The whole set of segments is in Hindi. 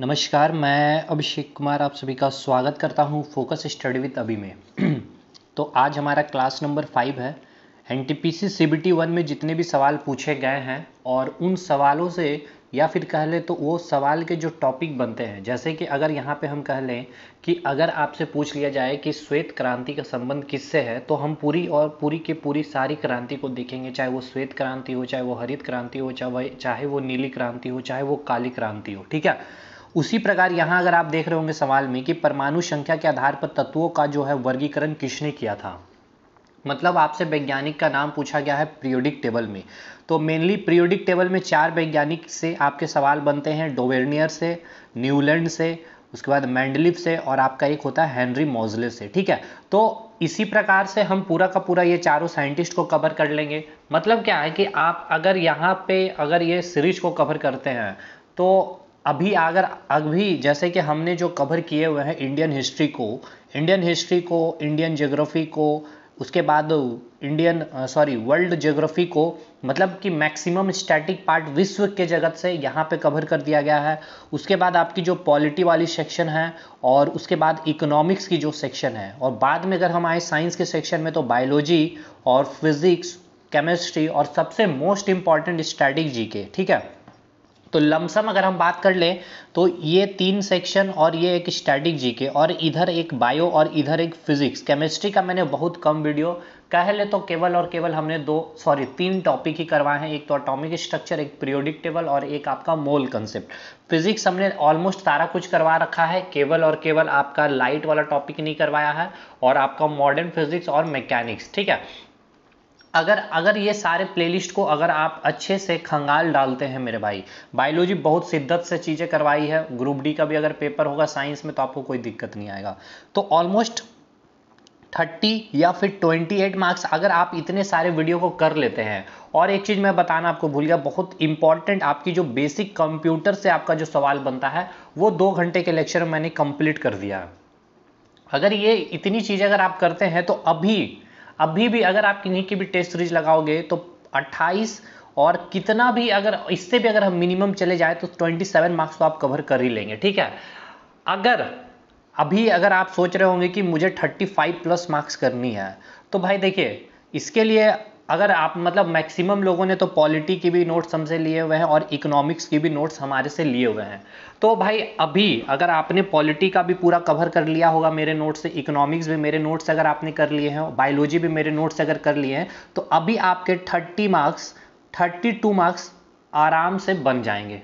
नमस्कार मैं अभिषेक कुमार आप सभी का स्वागत करता हूं फोकस स्टडी विद अभी में तो आज हमारा क्लास नंबर फाइव है N T P C C B T one में जितने भी सवाल पूछे गए हैं और उन सवालों से या फिर कह लें तो वो सवाल के जो टॉपिक बनते हैं जैसे कि अगर यहाँ पे हम कह लें कि अगर आपसे पूछ लिया जाए कि श्वेत क्रांति का संबंध किससे है तो हम पूरी और पूरी के पूरी सारी क्रांति को देखेंगे चाहे वो श्वेत क्रांति हो चाहे वो हरित क्रांति हो चाहे चाहे वो नीली क्रांति हो चाहे वो काली क्रांति हो ठीक है उसी प्रकार यहां अगर आप देख रहे होंगे सवाल में कि परमाणु संख्या के आधार पर तत्वों का जो है वर्गीकरण किसने किया था मतलब आपसे वैज्ञानिक का नाम पूछा गया है प्रियोडिक टेबल में तो मेनली प्रियोडिक टेबल में चार वैज्ञानिक से आपके सवाल बनते हैं डोवेनियर से न्यूलैंड से उसके बाद मैंडलिफ से और आपका एक होता है हेनरी मोजले से ठीक है तो इसी प्रकार से हम पूरा का पूरा ये चारों साइंटिस्ट को कवर कर लेंगे मतलब क्या है कि आप अगर यहाँ पे अगर ये सीरीज को कवर करते हैं तो अभी अगर अभी जैसे कि हमने जो कवर किए हुए हैं इंडियन हिस्ट्री को इंडियन हिस्ट्री को इंडियन जोग्राफी को उसके बाद इंडियन सॉरी वर्ल्ड जोग्राफी को मतलब कि मैक्सिमम स्टैटिक पार्ट विश्व के जगत से यहाँ पे कवर कर दिया गया है उसके बाद आपकी जो पॉलिटी वाली सेक्शन है और उसके बाद इकोनॉमिक्स की जो सेक्शन है और बाद में अगर हम आए साइंस के सेक्शन में तो बायोलॉजी और फिजिक्स केमिस्ट्री और सबसे मोस्ट इम्पॉर्टेंट स्टैटिक जी के ठीक है तो लमसम अगर हम बात कर लें तो ये तीन सेक्शन और ये एक स्टैटिक जीके और इधर एक बायो और इधर एक फिजिक्स केमिस्ट्री का मैंने बहुत कम वीडियो कह ले तो केवल और केवल हमने दो सॉरी तीन टॉपिक ही करवाए हैं एक तो अटोमिक स्ट्रक्चर एक पीरियोडिक टेबल और एक आपका मोल कंसेप्ट फिजिक्स हमने ऑलमोस्ट सारा कुछ करवा रखा है केवल और केवल आपका लाइट वाला टॉपिक नहीं करवाया है और आपका मॉडर्न फिजिक्स और मैकेनिक्स ठीक है अगर अगर ये सारे प्लेलिस्ट को अगर आप अच्छे से खंगाल डालते हैं मेरे भाई बायोलॉजी बहुत शिद्दत से चीज़ें करवाई है ग्रुप डी का भी अगर पेपर होगा साइंस में तो आपको कोई दिक्कत नहीं आएगा तो ऑलमोस्ट थर्टी या फिर ट्वेंटी एट मार्क्स अगर आप इतने सारे वीडियो को कर लेते हैं और एक चीज़ मैं बताना आपको भूल गया बहुत इंपॉर्टेंट आपकी जो बेसिक कंप्यूटर से आपका जो सवाल बनता है वो दो घंटे के लेक्चर में मैंने कंप्लीट कर दिया अगर ये इतनी चीज़ें अगर आप करते हैं तो अभी अभी भी अगर आप किन्हीं की भी टेस्ट सीरीज लगाओगे तो 28 और कितना भी अगर इससे भी अगर हम मिनिमम चले जाए तो 27 मार्क्स तो आप कवर कर ही लेंगे ठीक है अगर अभी अगर आप सोच रहे होंगे कि मुझे 35 प्लस मार्क्स करनी है तो भाई देखिए इसके लिए अगर आप मतलब मैक्सिमम लोगों ने तो पॉलिटी की भी नोट्स हमसे लिए हुए हैं और इकोनॉमिक्स की भी नोट्स हमारे से लिए हुए हैं तो भाई अभी अगर आपने पॉलिटी का भी पूरा कवर कर लिया होगा मेरे नोट्स से इकोनॉमिक्स भी मेरे नोट्स अगर आपने कर लिए हैं बायोलॉजी भी मेरे नोट्स अगर कर लिए हैं तो अभी आपके thirty marks thirty two marks आराम से बन जाएंगे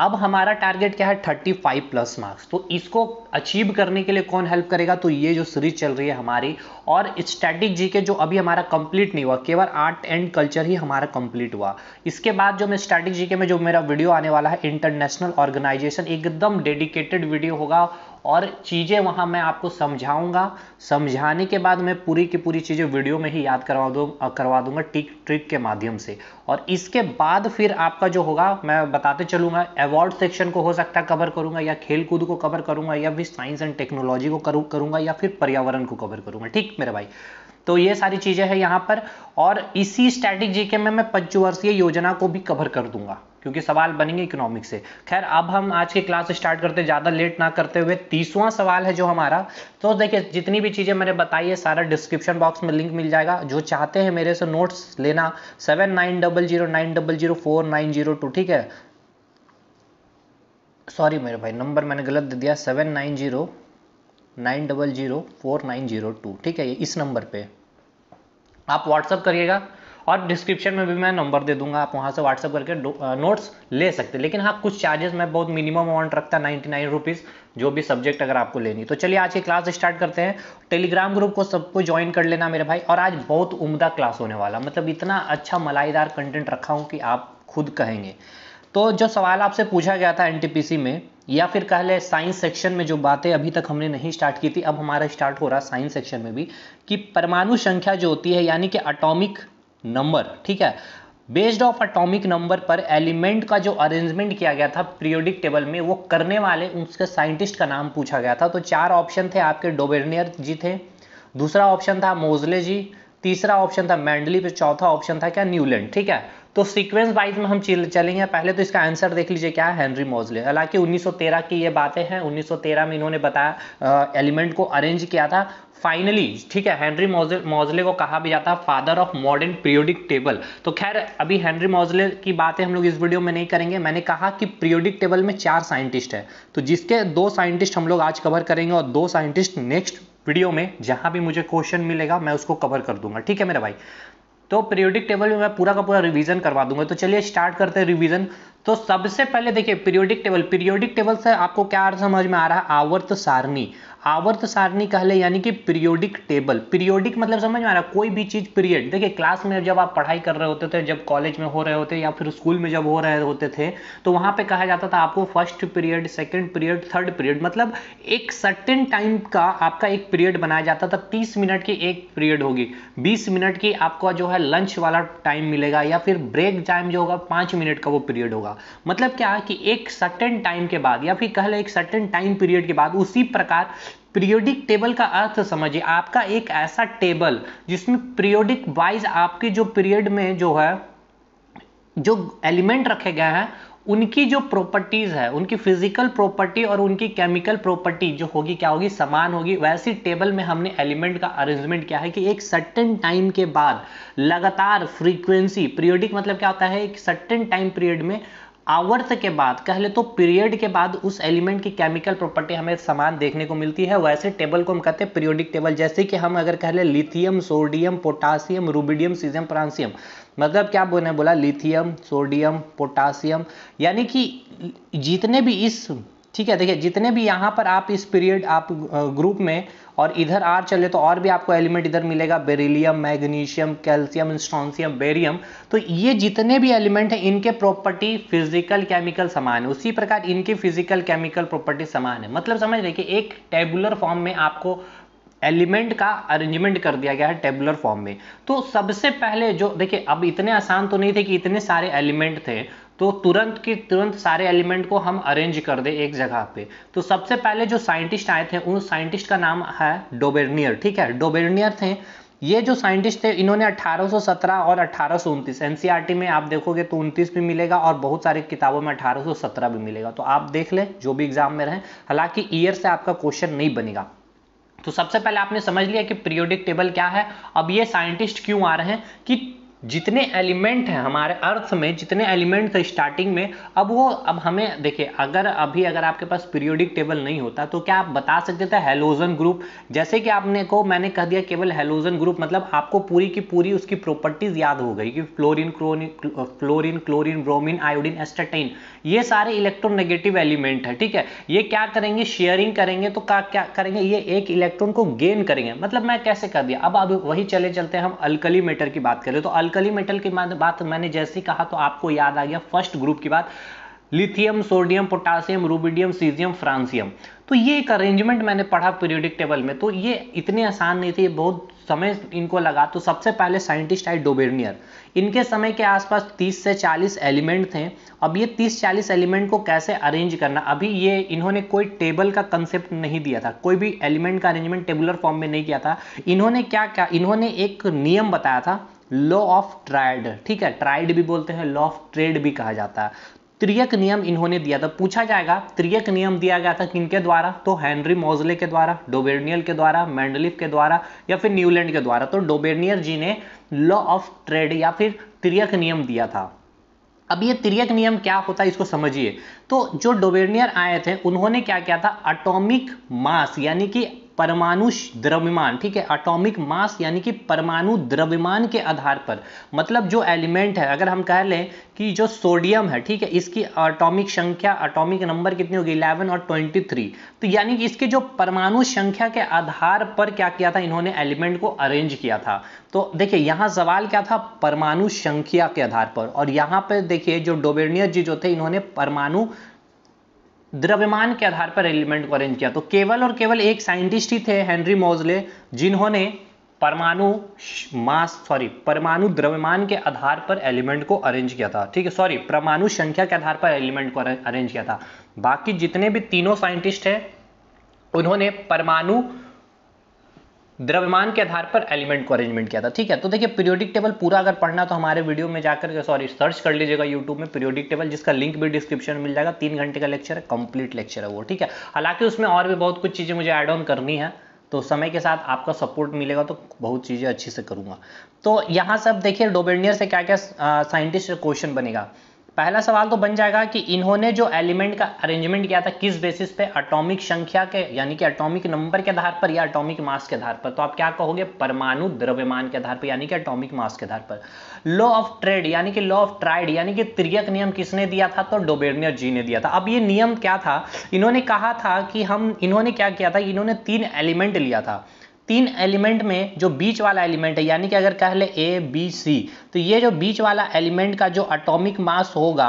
अब हमारा टारगेट क्या है 35 प्लस मार्क्स तो इसको अचीव करने के लिए कौन हेल्प करेगा तो ये जो सीरीज चल रही है हमारी और स्टैटिक जी के जो अभी हमारा कंप्लीट नहीं हुआ केवल आर्ट एंड कल्चर ही हमारा कंप्लीट हुआ इसके बाद जो मैं स्टैटिक जी के में जो मेरा वीडियो आने वाला है इंटरनेशनल ऑर्गेनाइजेशन एकदम डेडिकेटेड वीडियो होगा और चीज़ें वहाँ मैं आपको समझाऊंगा समझाने के बाद मैं पूरी की पूरी चीज़ें वीडियो में ही याद करवा दू करवा दूंगा टिक ट्रिक के माध्यम से और इसके बाद फिर आपका जो होगा मैं बताते चलूंगा अवार्ड सेक्शन को हो सकता है कवर करूंगा या खेल कूद को कवर करूंगा या फिर साइंस एंड टेक्नोलॉजी को करूँगा या फिर पर्यावरण को कवर करूँगा ठीक मेरे भाई तो ये सारी चीज़ें हैं यहाँ पर और इसी स्ट्रैटेजी के में मैं पंचवर्षीय योजना को भी कवर कर दूंगा क्योंकि सवाल बनेंगे इकोनॉमिक से खैर अब हम आज की क्लास स्टार्ट करते ज़्यादा लेट ना करते हुए तीसवां सवाल है जो हमारा तो देखिए जितनी भी चीज़ें मैंने बताई है सारा डिस्क्रिप्शन बॉक्स में लिंक मिल जाएगा जो चाहते हैं मेरे से नोट्स लेना seven nine double zero nine double zero four nine zero two ठीक है सॉरी मेरे भाई नंबर मैंने गलत दे दिया seven nine zero nine double zero four nine zero two ठीक है ये इस नंबर पे आप व्हाट्सअप करिएगा और डिस्क्रिप्शन में भी मैं नंबर दे दूंगा आप वहाँ से व्हाट्सअप करके नोट्स ले सकते लेकिन हाँ कुछ चार्जेस मैं बहुत मिनिमम अमाउंट रखता नाइन्टी नाइन रुपीज़ जो भी सब्जेक्ट अगर आपको लेनी तो चलिए आज की क्लास स्टार्ट करते हैं टेलीग्राम ग्रुप को सबको ज्वाइन कर लेना मेरे भाई और आज बहुत उम्दा क्लास होने वाला मतलब इतना अच्छा मलाईदार कंटेंट रखा हूँ कि आप खुद कहेंगे तो जो सवाल आपसे पूछा गया था एनटीपीसी में या फिर कह लें साइंस सेक्शन में जो बातें अभी तक हमने नहीं स्टार्ट की थी अब हमारा स्टार्ट हो रहा साइंस सेक्शन में भी कि परमाणु संख्या जो होती है यानी कि अटोमिक नंबर ठीक है बेस्ड ऑफ अटोमिक नंबर पर एलिमेंट का जो अरेंजमेंट किया गया था पीरियोडिक टेबल में वो करने वाले उसके साइंटिस्ट का नाम पूछा गया था तो चार ऑप्शन थे आपके डोबेनियर जी थे दूसरा ऑप्शन था मोजले जी तीसरा ऑप्शन था मैंडली पे चौथा ऑप्शन था क्या न्यूलैंड ठीक है तो सीक्वेंस वाइज में हम चलेंगे पहले तो इसका आंसर देख लीजिए क्या है हेनरी मोजले हालांकि 1913 की ये बातें हैं 1913 में इन्होंने बताया एलिमेंट को अरेंज किया था फाइनली ठीक है हेनरी मोजले को कहा भी जाता है father of modern periodic table तो खैर अभी हेनरी मोजले की बातें हम लोग इस वीडियो में नहीं करेंगे मैंने कहा कि पीरियोडिक टेबल में चार साइंटिस्ट है तो जिसके दो साइंटिस्ट हम लोग आज कवर करेंगे और दो साइंटिस्ट नेक्स्ट वीडियो में जहां भी मुझे क्वेश्चन मिलेगा मैं उसको कवर कर दूंगा ठीक है मेरा भाई तो पीरियोडिक टेबल में मैं पूरा का पूरा रिवीजन करवा दूंगा तो चलिए स्टार्ट करते हैं रिवीजन तो सबसे पहले देखिए पीरियोडिक टेबल पीरियोडिक टेबल से आपको क्या समझ में आ रहा है आवर्त सारणी आवर्त सारणी कहले यानी कि पीरियोडिक टेबल पीरियोडिक मतलब समझ में आ रहा है कोई भी चीज पीरियड देखिए क्लास में जब आप पढ़ाई कर रहे होते थे जब कॉलेज में हो रहे होते या फिर स्कूल में जब हो रहे होते थे तो वहां पे कहा जाता था आपको first period second period third period मतलब एक सर्टेन टाइम का आपका एक पीरियड बनाया जाता था तीस मिनट की एक पीरियड होगी बीस मिनट की आपका जो है लंच वाला टाइम मिलेगा या फिर ब्रेक टाइम जो होगा पांच मिनट का वो पीरियड होगा होगा मतलब क्या है कि एक सर्टेन टाइम के बाद या फिर कह लें एक सर्टेन टाइम पीरियड के बाद उसी प्रकार पीरियोडिक टेबल का अर्थ समझिए आपका एक ऐसा टेबल जिसमें पीरियोडिक वाइज आपके जो पीरियड में जो है जो एलिमेंट रखे गए हैं उनकी जो प्रॉपर्टीज़ है उनकी फिजिकल प्रॉपर्टी और उनकी केमिकल प्रॉपर्टी जो होगी क्या होगी समान होगी वैसी टेबल में हमने एलिमेंट का अरेंजमेंट किया है कि एक सर्टेन टाइम के बाद लगातार फ्रीक्वेंसी पीरियोडिक मतलब क्या होता है एक सर्टेन टाइम पीरियड में आवर्त के बाद कह ले तो पीरियड के बाद उस एलिमेंट की केमिकल प्रॉपर्टी हमें समान देखने को मिलती है वैसे टेबल को हम कहते हैं पीरियोडिक टेबल जैसे कि हम अगर कह ले lithium sodium potassium rubidium caesium francium मतलब क्या बोलने बोला लिथियम सोडियम पोटासियम यानी कि जितने भी इस ठीक है देखिए जितने भी यहाँ पर आप इस पीरियड आप ग्रुप में और इधर आर चले तो और भी आपको एलिमेंट इधर मिलेगा beryllium magnesium calcium strontium barium तो ये जितने भी एलिमेंट हैं इनके प्रॉपर्टी फिजिकल केमिकल समान है उसी प्रकार इनकी फिजिकल केमिकल प्रॉपर्टी समान है मतलब समझ रहे कि एक टेबुलर फॉर्म में आपको एलिमेंट का अरेंजमेंट कर दिया गया है टेबुलर फॉर्म में तो सबसे पहले जो देखिए अब इतने आसान तो नहीं थे कि इतने सारे एलिमेंट थे तो तुरंत के तुरंत सारे एलिमेंट को हम अरेंज कर दे एक जगह पे तो सबसे पहले जो साइंटिस्ट आए थे उन साइंटिस्ट का नाम है डोबेरनियर ठीक है डोबेरनियर थे ये जो साइंटिस्ट थे इन्होंने 1817 और अठारह एनसीईआरटी e में आप देखोगे तो उनतीस भी मिलेगा और बहुत सारी किताबों में 1817 भी मिलेगा तो आप देख ले जो भी एग्जाम में रहे हालांकि ईयर से आपका क्वेश्चन नहीं बनेगा तो सबसे पहले आपने समझ लिया कि पीरियोडिक टेबल क्या है अब ये साइंटिस्ट क्यों आ रहे हैं कि जितने एलिमेंट हैं हमारे अर्थ में जितने एलिमेंट थे स्टार्टिंग में अब वो अब हमें देखिए अगर अभी अगर आपके पास पीरियोडिक टेबल नहीं होता तो क्या आप बता सकते थे हेलोजन ग्रुप जैसे कि आपने को मैंने कह दिया केवल हेलोजन ग्रुप मतलब आपको पूरी की पूरी उसकी प्रॉपर्टीज याद हो गई कि fluorine chlorine fluorine chlorine bromine iodine astatine ये सारे इलेक्ट्रोनेगेटिव एलिमेंट है ठीक है ये क्या करेंगे शेयरिंग करेंगे तो क्या क्या करेंगे ये एक इलेक्ट्रॉन को गेन करेंगे मतलब मैं कैसे कर दिया अब अब वही चले चलते हम अल्कली मेटर की बात करें तो अल अल्कली मेटल की बात मैंने जैसे ही कहा तो आपको याद आ गया फर्स्ट ग्रुप की बात lithium sodium potassium rubidium caesium francium तो ये एक अरेंजमेंट मैंने पढ़ा पीरियोडिक टेबल में तो ये इतने आसान नहीं थे बहुत समय इनको लगा तो सबसे पहले साइंटिस्ट आए डोबेरनियर इनके समय के आसपास 30 से 40 एलिमेंट थे अब ये 30-40 एलिमेंट को कैसे अरेंज करना अभी ये इन्होंने कोई टेबल का कंसेप्ट नहीं दिया था कोई भी एलिमेंट का अरेंजमेंट टेबुलर फॉर्म में नहीं किया था इन्होंने क्या क्या इन्होंने एक नियम बताया था लॉ ऑफ ट्राइड ठीक है ट्राइड भी बोलते हैं लॉ ऑफ ट्रेड भी कहा जाता है त्रियक नियम इन्होंने दिया था पूछा जाएगा त्रियक नियम दिया गया था किनके द्वारा तो हेनरी मोजले के द्वारा डोबेर्नियल के द्वारा मैंडलिफ के द्वारा या फिर न्यूलैंड के द्वारा तो डोबेर्नियर जी ने लॉ ऑफ ट्रेड या फिर त्रियक नियम दिया था अब ये त्रियक नियम क्या होता है इसको समझिए तो जो डोबेर्नियर आए थे उन्होंने क्या किया था अटोमिक मास यानी कि परमाणु द्रव्यमान ठीक है एटॉमिक मास यानी कि परमाणु द्रव्यमान के आधार पर मतलब जो एलिमेंट है अगर हम कह लें कि जो सोडियम है ठीक है इसकी एटॉमिक संख्या एटॉमिक नंबर कितनी होगी 11 और 23 तो यानी कि इसके जो परमाणु संख्या के आधार पर क्या किया था इन्होंने एलिमेंट को अरेंज किया था तो देखिए यहाँ सवाल क्या था परमाणु संख्या के आधार पर और यहाँ पर देखिए जो डोबेनियर जी जो थे इन्होंने परमाणु द्रव्यमान के आधार पर एलिमेंट को अरेंज किया तो केवल और केवल एक साइंटिस्ट ही थे हेनरी मोजले जिन्होंने परमाणु मास सॉरी परमाणु द्रव्यमान के आधार पर एलिमेंट को अरेंज किया था ठीक है सॉरी परमाणु संख्या के आधार पर एलिमेंट को अरेंज किया था बाकी जितने भी तीनों साइंटिस्ट हैं उन्होंने परमाणु द्रव्यमान के आधार पर एलिमेंट को अरेंजमेंट किया था ठीक है तो देखिए पीरियोडिक टेबल पूरा अगर पढ़ना तो हमारे वीडियो में जाकर सॉरी सर्च कर लीजिएगा यूट्यूब में पीरियोडिक टेबल जिसका लिंक भी डिस्क्रिप्शन में मिल जाएगा तीन घंटे का लेक्चर है कंप्लीट लेक्चर है वो ठीक है हालांकि उसमें और भी बहुत कुछ चीज़ें मुझे ऐड ऑन करनी है तो समय के साथ आपका सपोर्ट मिलेगा तो बहुत चीज़ें अच्छी से करूंगा तो से सब देखिए डोबेनियर से क्या क्या साइंटिस्ट क्वेश्चन बनेगा पहला सवाल तो बन जाएगा कि इन्होंने जो एलिमेंट का अरेंजमेंट किया था किस बेसिस पे अटोमिक संख्या के यानी कि अटोमिक नंबर के आधार पर या अटोमिक मास के आधार पर तो आप क्या कहोगे परमाणु द्रव्यमान के आधार पर यानी कि अटोमिक मास के आधार पर लॉ ऑफ ट्रेड यानी कि लॉ ऑफ ट्राइड यानी कि त्रियक नियम किसने दिया था तो डोबेरनियर जी ने दिया था अब ये नियम क्या था इन्होंने कहा था कि हम इन्होंने क्या किया था इन्होंने तीन एलिमेंट लिया था तीन एलिमेंट में जो बीच वाला एलिमेंट है यानी कि अगर कह ले ए बी सी तो ये जो बीच वाला एलिमेंट का जो अटोमिक मास होगा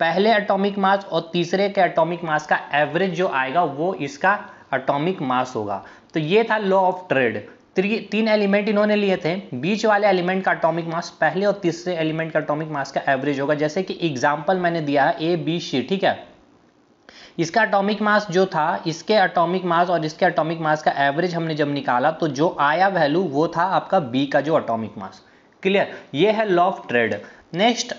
पहले अटोमिक मास और तीसरे के अटोमिक मास का एवरेज जो आएगा वो इसका अटोमिक मास होगा तो ये था लॉ ऑफ ट्रेड तीन एलिमेंट इन्होंने लिए थे बीच वाले एलिमेंट का अटोमिक मास पहले और तीसरे एलिमेंट का अटोमिक मास का एवरेज होगा जैसे कि एग्जाम्पल मैंने दिया है ए बी सी ठीक है इसका अटोमिक मास जो था इसके अटोमिक मास और इसके अटोमिक मास का एवरेज हमने जब निकाला तो जो आया वैल्यू वो था आपका बी का जो अटोमिक मास क्लियर ये है लॉ ऑफ ट्रेड नेक्स्ट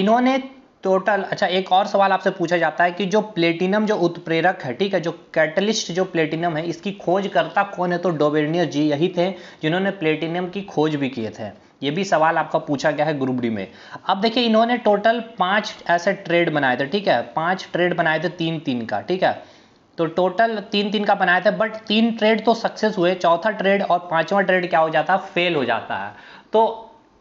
इन्होंने टोटल अच्छा एक और सवाल आपसे पूछा जाता है कि जो प्लेटिनम जो उत्प्रेरक है ठीक है जो कैटलिस्ट जो प्लेटिनम है इसकी खोज करता कौन है तो डोबेनियर जी यही थे जिन्होंने प्लेटिनम की खोज भी किए थे ये भी सवाल आपका पूछा गया है ग्रुप डी में अब देखिए इन्होंने टोटल पांच ऐसे ट्रेड बनाए थे ठीक है पांच ट्रेड बनाए थे तीन तीन का ठीक है तो टोटल तीन तीन का बनाया था बट तीन ट्रेड तो सक्सेस हुए चौथा ट्रेड और पांचवा ट्रेड क्या हो जाता है फेल हो जाता है तो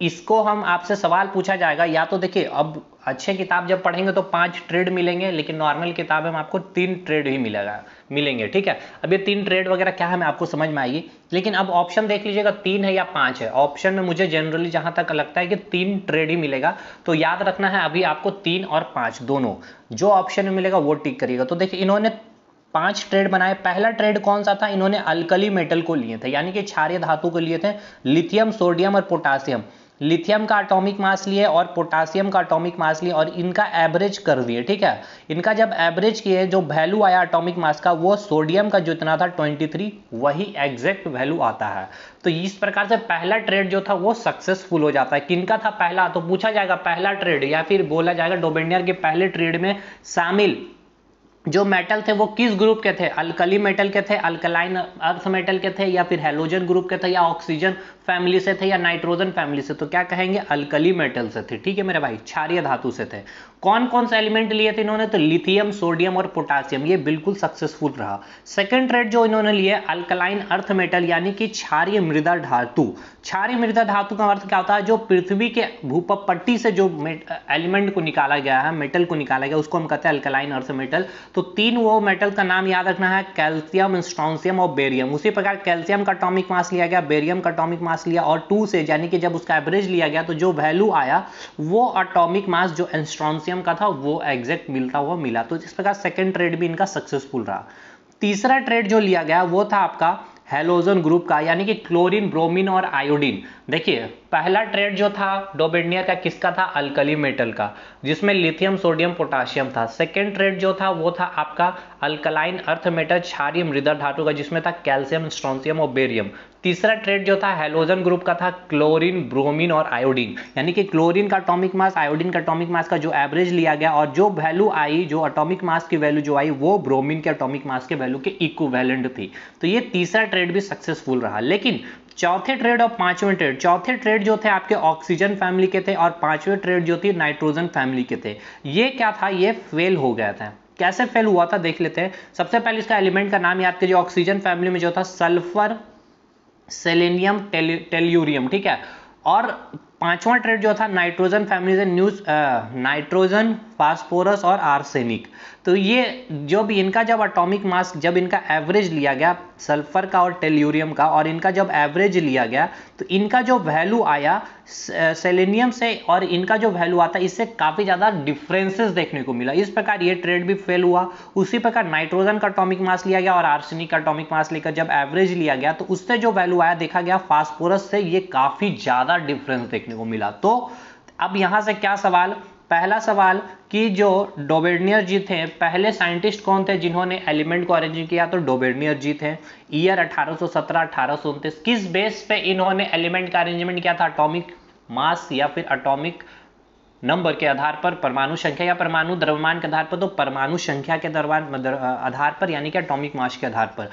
इसको हम आपसे सवाल पूछा जाएगा या तो देखिए अब अच्छे किताब जब पढ़ेंगे तो पांच ट्रेड मिलेंगे लेकिन नॉर्मल किताब में आपको तीन ट्रेड ही मिलेगा मिलेंगे ठीक है अब ये तीन ट्रेड वगैरह क्या है मैं आपको समझ में आएगी लेकिन अब ऑप्शन देख लीजिएगा तीन है या पांच है ऑप्शन में मुझे जनरली जहां तक लगता है कि तीन ट्रेड ही मिलेगा तो याद रखना है अभी आपको तीन और पांच दोनों जो ऑप्शन में मिलेगा वो टिक करिएगा तो देखिए इन्होंने पांच ट्रेड बनाए पहला ट्रेड कौन सा था इन्होंने अलकली मेटल को लिए थे यानी कि क्षारिय धातु को लिए थे लिथियम सोडियम और पोटासियम लिथियम का अटोमिक मास लिए और पोटासियम का अटोमिक मास लिए और इनका एवरेज कर दिए ठीक है इनका जब एवरेज किए जो वैल्यू आया अटोमिक मास का वो सोडियम का जो इतना था 23 वही एग्जैक्ट वैल्यू आता है तो इस प्रकार से पहला ट्रेड जो था वो सक्सेसफुल हो जाता है किनका था पहला तो पूछा जाएगा पहला ट्रेड या फिर बोला जाएगा डोबेंडियर के पहले ट्रेड में शामिल जो मेटल थे वो किस ग्रुप के थे अल्कली मेटल के थे अल्कलाइन अर्थ मेटल के थे या फिर हेलोजन ग्रुप के थे या ऑक्सीजन फैमिली से थे या नाइट्रोजन फैमिली से तो क्या कहेंगे अल्कली मेटल से थे ठीक है मेरे भाई क्षारिय धातु से थे कौन कौन सा एलिमेंट लिए थे इन्होंने तो लिथियम सोडियम और पोटासियम ये बिल्कुल सक्सेसफुल रहा सेकंड ट्रेड जो इन्होंने लिए अल्कलाइन अर्थ मेटल यानी कि क्षारिय मृदा धातु क्षारिय मृदा धातु का अर्थ क्या होता है जो पृथ्वी के भूपट्टी से जो एलिमेंट को निकाला गया है मेटल को निकाला गया उसको हम कहते हैं अल्कलाइन अर्थ मेटल तो तीन वो मेटल का नाम याद रखना है कैल्सियम स्ट्रॉन्सियम और बेरियम उसी प्रकार कैल्सियम का टॉमिक मास लिया गया बेरियम का टॉमिक मास लिया और टू से यानी कि जब उसका एवरेज लिया गया तो जो वैल्यू आया वो अटोमिक मास जो एंस्ट्रॉन्सियम कैल्शियम का था वो एग्जैक्ट मिलता हुआ मिला तो इस प्रकार सेकेंड ट्रेड भी इनका सक्सेसफुल रहा तीसरा ट्रेड जो लिया गया वो था आपका हेलोजन ग्रुप का यानी कि क्लोरीन ब्रोमीन और आयोडीन देखिए पहला ट्रेड जो था डोबेडनिया का किसका था अल्कली मेटल का जिसमें लिथियम सोडियम पोटाशियम था सेकेंड ट्रेड जो था वो था आपका अल्कलाइन अर्थ मेटल क्षारिय मृदा धातु का जिसमें था कैल्शियम स्ट्रॉन्सियम और बेरियम तीसरा ट्रेड जो था हेलोजन ग्रुप का था क्लोरीन ब्रोमीन और आयोडीन यानी कि क्लोरीन का अटोमिक मास आयोडीन का अटोमिक मास का जो एवरेज लिया गया और जो वैल्यू आई जो अटोमिक मास की वैल्यू जो आई वो ब्रोमीन के अटोमिक मास के वैल्यू के इक्वैलेंट थी तो ये तीसरा ट्रेड भी सक्सेसफुल रहा लेकिन चौथे ट्रेड और पांचवें ट्रेड चौथे ट्रेड जो थे आपके ऑक्सीजन फैमिली के थे और पांचवें ट्रेड जो थी नाइट्रोजन फैमिली के थे ये क्या था ये फेल हो गया था कैसे फेल हुआ था देख लेते हैं सबसे पहले इसका एलिमेंट का नाम याद कीजिए ऑक्सीजन फैमिली में जो था सल्फर सेलेनियम टेल्यूरियम ठीक है और पांचवा ट्रेड जो था नाइट्रोजन फैमिली से न्यूज नाइट्रोजन फास्फोरस और आर्सेनिक तो ये जो भी इनका जब एटॉमिक मास जब इनका एवरेज लिया गया सल्फर का और टेल्यूरियम का और इनका जब एवरेज लिया गया तो इनका जो वैल्यू आया सेलेनियम से और इनका जो वैल्यू आता इससे काफ़ी ज़्यादा डिफरेंसेस देखने को मिला इस प्रकार ये ट्रेड भी फेल हुआ उसी प्रकार नाइट्रोजन का अटोमिक मास लिया गया और आर्सेनिक का अटोमिक मास लेकर जब एवरेज लिया गया तो उससे जो वैल्यू आया देखा गया फास्फोरस से ये काफ़ी ज़्यादा डिफरेंस देखने को मिला तो अब यहाँ से क्या सवाल पहला सवाल कि जो डोबेडनियर जी थे पहले साइंटिस्ट कौन थे जिन्होंने एलिमेंट को अरेंज किया तो डोबेडनियर जी थे ईयर 1817 1829 किस बेस पे इन्होंने एलिमेंट का अरेंजमेंट किया था अटोमिक मास या फिर अटोमिक नंबर के आधार पर परमाणु संख्या या परमाणु द्रव्यमान के आधार पर तो परमाणु संख्या के दरबान आधार पर यानी कि अटोमिक मास के आधार पर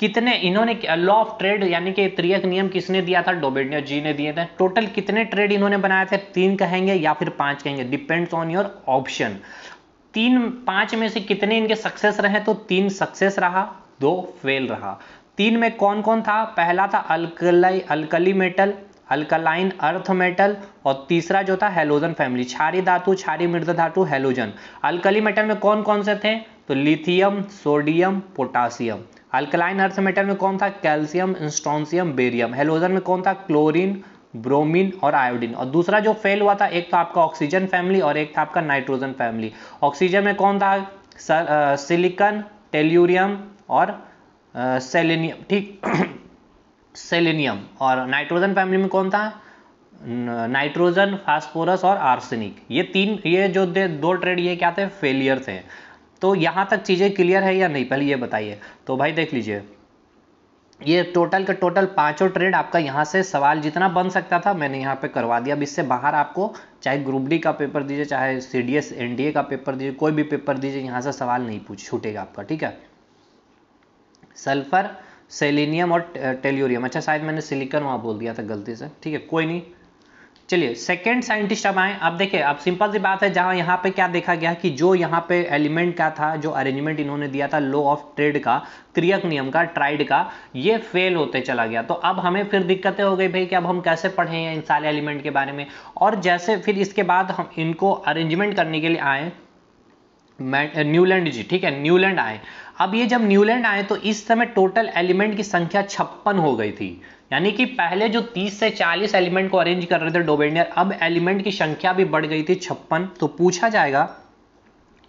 कितने इन्होंने लॉ ऑफ ट्रेड यानी कि त्रियक नियम किसने दिया था डोबेडनियर जी ने दिए थे टोटल कितने ट्रेड इन्होंने बनाए थे तीन कहेंगे या फिर पांच कहेंगे डिपेंड्स ऑन योर ऑप्शन तीन पांच में से कितने इनके सक्सेस रहे तो तीन सक्सेस रहा दो फेल रहा तीन में कौन कौन था पहला था alkali alkali metal alkaline earth metal और तीसरा जो था हेलोजन फैमिली छारी धातु छारी मृद धातु हेलोजन अल्कली मेटल में कौन कौन से थे तो lithium sodium potassium alkaline earth metal में कौन था कैल्शियम इंस्टोनसियम बेरियम हेलोजन में कौन था क्लोरीन ब्रोमीन और आयोडीन और दूसरा जो फेल हुआ था एक तो आपका ऑक्सीजन फैमिली और एक था आपका नाइट्रोजन फैमिली ऑक्सीजन में कौन था सिलिकन टेल्यूरियम और सेलेनियम ठीक सेलेनियम और नाइट्रोजन फैमिली में कौन था नाइट्रोजन फास्फोरस और आर्सेनिक ये तीन ये जो दे, दो ट्रेड ये क्या थे फेलियर थे तो यहाँ तक चीज़ें क्लियर है या नहीं पहले ये बताइए तो भाई देख लीजिए ये टोटल का टोटल पांचों ट्रेड आपका यहाँ से सवाल जितना बन सकता था मैंने यहाँ पे करवा दिया अब इससे बाहर आपको चाहे ग्रुप डी का पेपर दीजिए चाहे C D S N D A का पेपर दीजिए कोई भी पेपर दीजिए यहाँ से सवाल नहीं पूछ छूटेगा आपका ठीक है सल्फर सेलिनियम और टेल्यूरियम अच्छा शायद मैंने सिलिकन वहाँ बोल दिया था गलती से ठीक है कोई नहीं चलिए सेकेंड साइंटिस्ट अब आए अब देखिए अब सिंपल सी बात है जहां यहाँ पे क्या देखा गया कि जो यहां पे एलिमेंट का था जो अरेंजमेंट इन्होंने दिया था लॉ ऑफ ट्रेड का क्रियक नियम का ट्राइड का ये फेल होते चला गया तो अब हमें फिर दिक्कतें हो गई भाई कि अब हम कैसे पढ़ें इन सारे एलिमेंट के बारे में और जैसे फिर इसके बाद हम इनको अरेंजमेंट करने के लिए आए न्यूलैंड जी ठीक है न्यूलैंड आए अब ये जब न्यूलैंड आए तो इस समय टोटल एलिमेंट की संख्या छप्पन हो गई थी यानी कि पहले जो 30 से 40 एलिमेंट को अरेंज कर रहे थे डोबेनियर अब एलिमेंट की संख्या भी बढ़ गई थी छप्पन तो पूछा जाएगा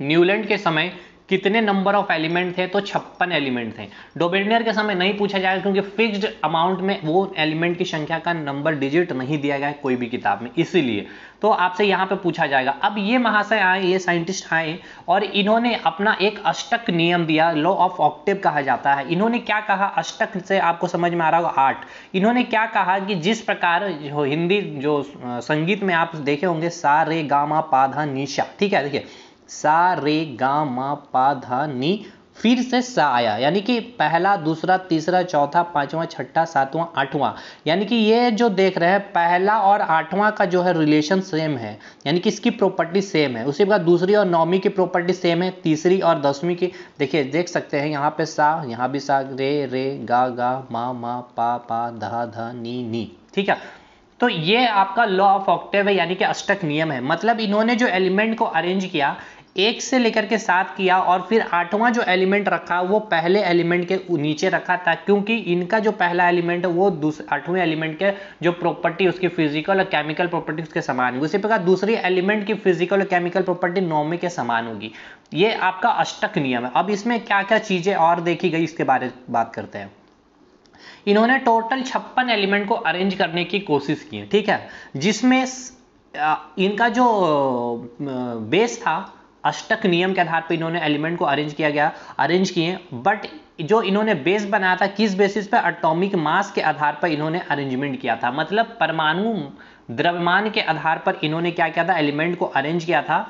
न्यूलैंड के समय कितने नंबर ऑफ एलिमेंट थे तो छप्पन एलिमेंट थे डोमिनेयर के समय नहीं पूछा जाएगा क्योंकि फिक्स्ड अमाउंट में वो एलिमेंट की संख्या का नंबर डिजिट नहीं दिया गया है कोई भी किताब में इसीलिए तो आपसे यहाँ पे पूछा जाएगा अब ये महाशय आए ये साइंटिस्ट आए और इन्होंने अपना एक अष्टक नियम दिया लॉ ऑफ ऑक्टिव कहा जाता है इन्होंने क्या कहा अष्टक से आपको समझ में आ रहा होगा आठ इन्होंने क्या कहा कि जिस प्रकार हिंदी जो संगीत में आप देखे होंगे सारे गामा पाधा निशा ठीक है देखिए सा रे गा मा पा धा नी फिर से सा आया यानी कि पहला दूसरा तीसरा चौथा पांचवा छठा सातवां आठवां यानी कि ये जो देख रहे हैं पहला और आठवां का जो है रिलेशन सेम है यानी कि इसकी प्रॉपर्टी सेम है उसी प्रकार दूसरी और नौवीं की प्रॉपर्टी सेम है तीसरी और दसवीं की देखिए देख सकते हैं यहाँ पे सा यहाँ भी सा रे रे गा गा मा मा पा पा धा धा नी नी ठीक है तो ये आपका लॉ ऑफ ऑक्टेव है यानी कि अष्टक नियम है मतलब इन्होंने जो एलिमेंट को अरेंज किया एक से लेकर के सात किया और फिर आठवां जो एलिमेंट रखा वो पहले एलिमेंट के नीचे रखा था क्योंकि इनका जो पहला एलिमेंट है वो आठवें एलिमेंट के जो प्रॉपर्टी उसकी फिजिकल और केमिकल प्रॉपर्टी उसके समान होगी उसी प्रकार दूसरी एलिमेंट की फिजिकल और केमिकल प्रॉपर्टी नौवे के समान होगी ये आपका अष्टक नियम है अब इसमें क्या क्या चीज़ें और देखी गई इसके बारे में बात करते हैं इन्होंने टोटल छप्पन एलिमेंट को अरेंज करने की कोशिश की है ठीक है जिसमें इनका जो बेस था अष्टक नियम के आधार पर इन्होंने एलिमेंट को अरेंज किया गया अरेंज किए बट जो इन्होंने बेस बनाया था किस बेसिस पर अटोमिक मास के आधार पर इन्होंने अरेंजमेंट किया था मतलब परमाणु द्रव्यमान के आधार पर इन्होंने क्या किया था एलिमेंट को अरेंज किया था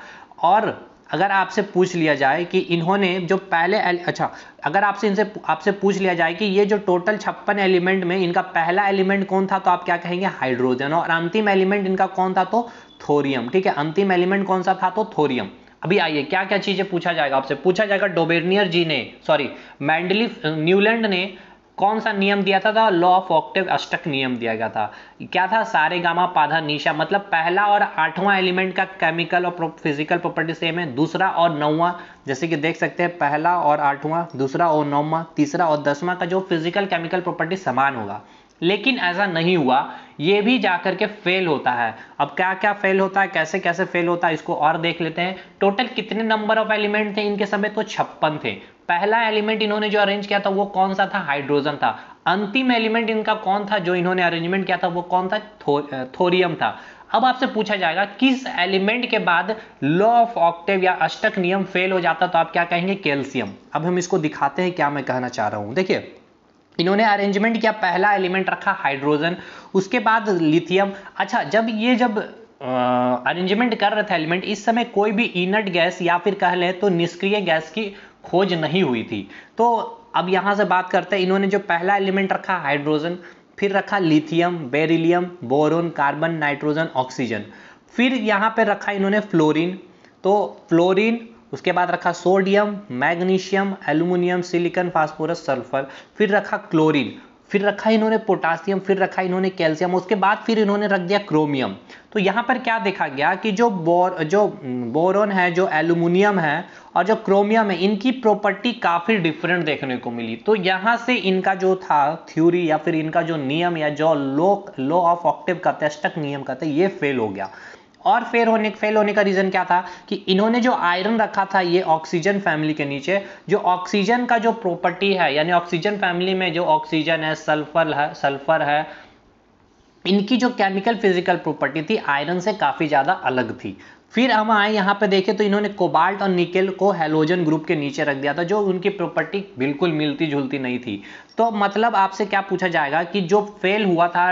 और अगर आपसे पूछ लिया जाए कि इन्होंने जो पहले अच्छा अगर आपसे इनसे आपसे पूछ लिया जाए कि ये जो टोटल छप्पन एलिमेंट में इनका पहला एलिमेंट कौन था तो आप क्या कहेंगे हाइड्रोजन और अंतिम एलिमेंट इनका कौन था तो थोरियम ठीक है अंतिम एलिमेंट कौन सा था तो थोरियम अभी आइए क्या क्या चीजें पूछा जाएगा आपसे पूछा जाएगा डोबेनियर जी ने सॉरी मैंडली न्यूलैंड ने कौन सा नियम दिया था, था लॉ ऑफ ऑक्टिव अष्टक नियम दिया गया था क्या था सारे गामा पाधा निशा मतलब पहला और आठवां एलिमेंट का केमिकल और फिजिकल प्रॉपर्टी सेम है दूसरा और नौवां जैसे कि देख सकते हैं पहला और आठवां दूसरा और नौवां तीसरा और दसवां का जो फिजिकल केमिकल प्रॉपर्टी समान होगा लेकिन ऐसा नहीं हुआ ये भी जाकर के फेल होता है अब क्या क्या फेल होता है कैसे कैसे फेल होता है इसको और देख लेते हैं टोटल कितने नंबर ऑफ एलिमेंट थे इनके समय तो छप्पन थे पहला एलिमेंट इन्होंने जो अरेंज किया था वो कौन सा था हाइड्रोजन था अंतिम एलिमेंट इनका कौन था जो इन्होंने अरेंजमेंट किया था वो कौन था थो, थोरियम था अब आपसे पूछा जाएगा किस एलिमेंट के बाद लॉ ऑफ ऑक्टेव या अष्टक नियम फेल हो जाता तो आप क्या कहेंगे कैल्सियम अब हम इसको दिखाते हैं क्या मैं कहना चाह रहा हूं देखिए इन्होंने अरेंजमेंट किया पहला एलिमेंट रखा हाइड्रोजन उसके बाद लिथियम अच्छा जब ये जब अरेंजमेंट कर रहे थे एलिमेंट इस समय कोई भी इनट गैस या फिर कह लें तो निष्क्रिय गैस की खोज नहीं हुई थी तो अब यहाँ से बात करते हैं इन्होंने जो पहला एलिमेंट रखा हाइड्रोजन फिर रखा lithium beryllium boron carbon nitrogen oxygen फिर यहाँ पर रखा इन्होंने फ्लोरिन तो फ्लोरिन उसके बाद रखा sodium magnesium aluminium silicon phosphorus sulphur फिर रखा क्लोरीन फिर रखा इन्होंने पोटासियम फिर रखा इन्होंने कैल्शियम उसके बाद फिर इन्होंने रख दिया क्रोमियम तो यहाँ पर क्या देखा गया कि जो बोर जो बोरोन है जो एल्यूमिनियम है और जो क्रोमियम है इनकी प्रॉपर्टी काफ़ी डिफरेंट देखने को मिली तो यहाँ से इनका जो था थ्योरी या फिर इनका जो नियम या जो लो लॉ ऑफ ऑक्टिव कहते हैं अष्टक नियम कहते हैं ये फेल हो गया और फेल होने फेल होने का रीज़न क्या था कि इन्होंने जो आयरन रखा था ये ऑक्सीजन फैमिली के नीचे जो ऑक्सीजन का जो प्रॉपर्टी है यानी ऑक्सीजन फैमिली में जो ऑक्सीजन है सल्फर है सल्फर है इनकी जो केमिकल फिजिकल प्रॉपर्टी थी आयरन से काफ़ी ज़्यादा अलग थी फिर हम आए यहाँ पे देखें तो इन्होंने कोबाल्ट और निकेल को हेलोजन ग्रुप के नीचे रख दिया था जो उनकी प्रॉपर्टी बिल्कुल मिलती जुलती नहीं थी तो मतलब आपसे क्या पूछा जाएगा कि जो फेल हुआ था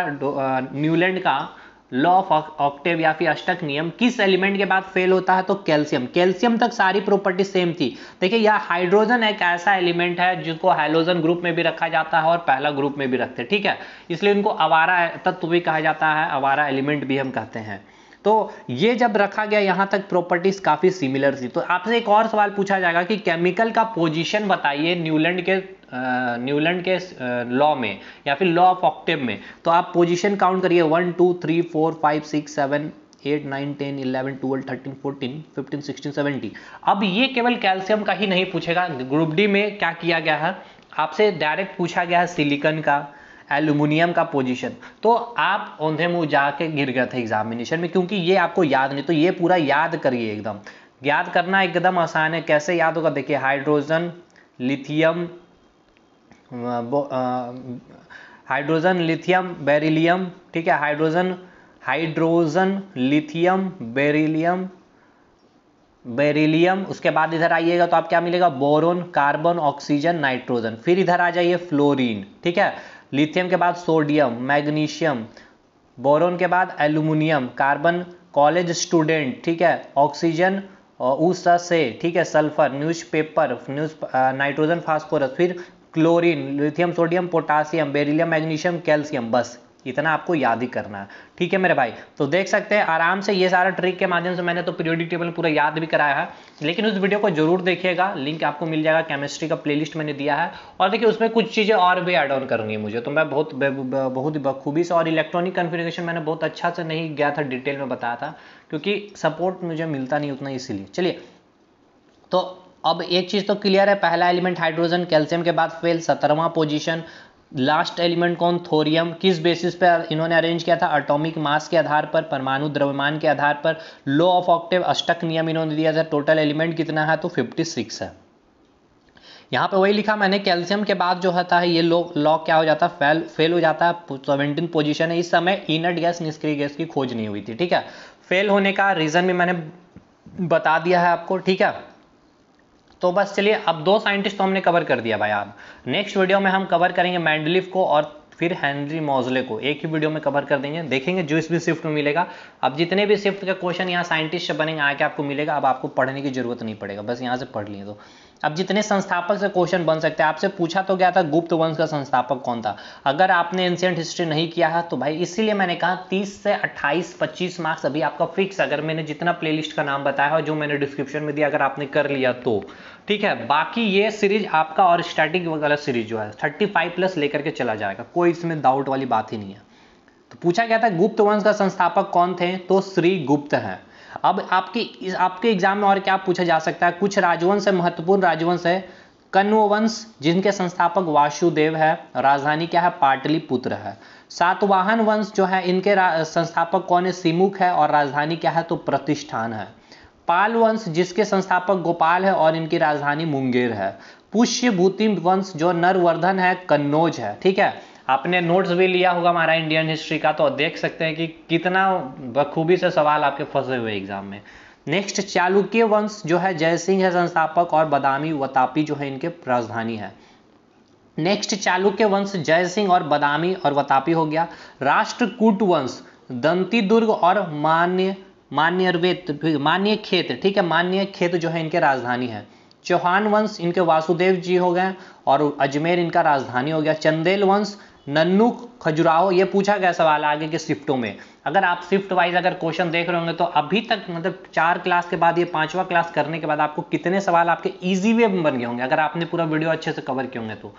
न्यूलैंड का लॉ ऑफ ऑक्टेव या फिर अष्टक नियम किस एलिमेंट के बाद फेल होता है तो कैल्शियम कैल्शियम तक सारी प्रॉपर्टी सेम थी देखिए यह हाइड्रोजन एक ऐसा एलिमेंट है जिसको हाइलोजन ग्रुप में भी रखा जाता है और पहला ग्रुप में भी रखते हैं ठीक है इसलिए उनको अवारा तत्व भी कहा जाता है अवारा एलिमेंट भी हम कहते हैं तो ये जब रखा गया यहां तक प्रॉपर्टीज काफ़ी सिमिलर थी तो आपसे एक और सवाल पूछा जाएगा कि केमिकल का पोजीशन बताइए न्यूलैंड के न्यूलैंड के लॉ में या फिर लॉ ऑफ ऑक्टेव में तो आप पोजीशन काउंट करिए one two three four five six seven eight nine ten eleven twelve thirteen fourteen fifteen sixteen seventy अब ये केवल कैल्शियम का ही नहीं पूछेगा ग्रुप डी में क्या किया गया है आपसे डायरेक्ट पूछा गया है सिलिकन का एल्यूमिनियम का पोजीशन तो आप औंधे मुंह जाके गिर गए थे एग्जामिनेशन में क्योंकि ये आपको याद नहीं तो ये पूरा याद करिए एकदम याद करना एकदम आसान है कैसे याद होगा देखिए hydrogen lithium hydrogen lithium beryllium ठीक है hydrogen hydrogen lithium beryllium beryllium उसके बाद इधर आइएगा तो आप क्या मिलेगा बोरोन कार्बन ऑक्सीजन नाइट्रोजन फिर इधर आ जाइए फ्लोरीन ठीक है लिथियम के बाद सोडियम मैग्नीशियम बोरोन के बाद एल्यूमिनियम कार्बन कॉलेज स्टूडेंट ठीक है ऑक्सीजन ऊसा से ठीक है sulphur newspaper news nitrogen phosphorus फिर chlorine lithium sodium potassium beryllium magnesium calcium बस इतना आपको याद ही करना है ठीक है मेरे भाई तो देख सकते हैं आराम से ये सारा ट्रिक के माध्यम से मैंने तो पीरियोडिक टेबल पूरा याद भी कराया है लेकिन उस वीडियो को जरूर देखिएगा लिंक आपको मिल जाएगा केमिस्ट्री का प्लेलिस्ट मैंने दिया है और देखिए उसमें कुछ चीज़ें और भी एड ऑन करूंगी मुझे तो मैं बहुत बहुत बखूबी से और इलेक्ट्रॉनिक कन्फिग्रेशन मैंने बहुत अच्छा से नहीं गया था डिटेल में बताया था क्योंकि सपोर्ट मुझे मिलता नहीं उतना इसीलिए चलिए तो अब एक चीज़ तो क्लियर है पहला एलिमेंट हाइड्रोजन कैल्शियम के बाद फेल सत्रहवा पोजिशन लास्ट एलिमेंट कौन थोरियम किस बेसिस पे इन्होंने अरेंज किया था एटॉमिक मास के आधार पर परमाणु द्रव्यमान के आधार पर लो ऑफ ऑक्टेव अष्टक नियम इन्होंने दिया था टोटल एलिमेंट कितना है तो 56 है यहाँ पे वही लिखा मैंने कैल्शियम के बाद जो होता है ये लॉ लॉ क्या हो जाता है फेल फेल हो जाता है सेवेंटीन पोजिशन है इस समय इनर्ट गैस निष्क्रिय गैस की खोज नहीं हुई थी ठीक है फेल होने का रीज़न भी मैंने बता दिया है आपको ठीक है तो बस चलिए अब दो साइंटिस्ट तो हमने कवर कर दिया भाई आप नेक्स्ट वीडियो में हम कवर करेंगे मैंडलिफ को और फिर हेनरी मोजले को एक ही वीडियो में कवर कर देंगे देखेंगे जो इस भी शिफ्ट में मिलेगा अब जितने भी शिफ्ट का क्वेश्चन यहाँ साइंटिस्ट बनेंगे आके आपको मिलेगा अब आपको पढ़ने की जरूरत नहीं पड़ेगा बस यहाँ से पढ़ लिए तो अब जितने संस्थापक से क्वेश्चन बन सकते हैं आपसे पूछा तो गया था गुप्त वंश का संस्थापक कौन था अगर आपने एंशियंट हिस्ट्री नहीं किया है तो भाई इसीलिए मैंने कहा 30 से 28 25 मार्क्स अभी आपका फिक्स अगर मैंने जितना प्लेलिस्ट का नाम बताया हो जो मैंने डिस्क्रिप्शन में दिया अगर आपने कर लिया तो ठीक है बाकी ये सीरीज आपका और स्टैटिक वगैरह सीरीज जो है 35 प्लस लेकर के चला जाएगा कोई इसमें डाउट वाली बात ही नहीं है तो पूछा गया था गुप्त वंश का संस्थापक कौन थे तो श्री गुप्त हैं अब आपकी आपके एग्जाम में और क्या पूछा जा सकता है कुछ राजवंश है महत्वपूर्ण राजवंश है वंश जिनके संस्थापक वासुदेव है राजधानी क्या है पाटलिपुत्र है सातवाहन वंश जो है इनके संस्थापक कौन है सिमुख है और राजधानी क्या है तो प्रतिष्ठान है पाल वंश जिसके संस्थापक गोपाल है और इनकी राजधानी मुंगेर है पुष्य भूति वंश जो नरवर्धन है कन्नौज है ठीक है आपने नोट्स भी लिया होगा हमारा इंडियन हिस्ट्री का तो देख सकते हैं कि कितना बखूबी से सवाल आपके फंसे हुए एग्जाम में नेक्स्ट चालुक्य वंश जो है जयसिंह है संस्थापक और बदामी वतापी जो है इनके राजधानी है नेक्स्ट चालुक्य वंश जयसिंह और बदामी और वतापी हो गया राष्ट्रकूट वंश दंती दुर्ग और मान्य मान्य मान्य खेत ठीक है मान्य खेत जो है इनके राजधानी है चौहान वंश इनके वासुदेव जी हो गए और अजमेर इनका राजधानी हो गया चंदेल वंश नन्नू खजुराहो ये पूछा गया सवाल आगे के शिफ्टों में अगर आप शिफ्ट वाइज अगर क्वेश्चन देख रहे होंगे तो अभी तक मतलब चार क्लास के बाद ये पांचवा क्लास करने के बाद आपको कितने सवाल आपके इजी वे में बन गए होंगे अगर आपने पूरा वीडियो अच्छे से कवर किए होंगे तो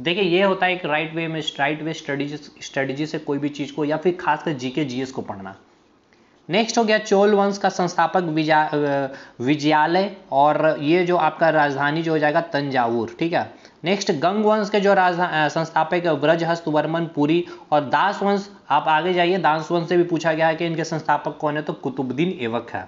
देखिए ये होता है एक राइट वे में राइट वे स्टडीज स्ट्रेटेजी से कोई भी चीज़ को या फिर खासकर जीके जीएस को पढ़ना नेक्स्ट हो गया चोल वंश का संस्थापक विजयालय और ये जो आपका राजधानी जो हो जाएगा तंजावुर ठीक है नेक्स्ट गंग वंश के जो राजधा संस्थापक हस्त वर्मन पुरी और दास वंश आप आगे जाइए दास वंश से भी पूछा गया है कि इनके संस्थापक कौन है तो कुतुबुद्दीन एवक है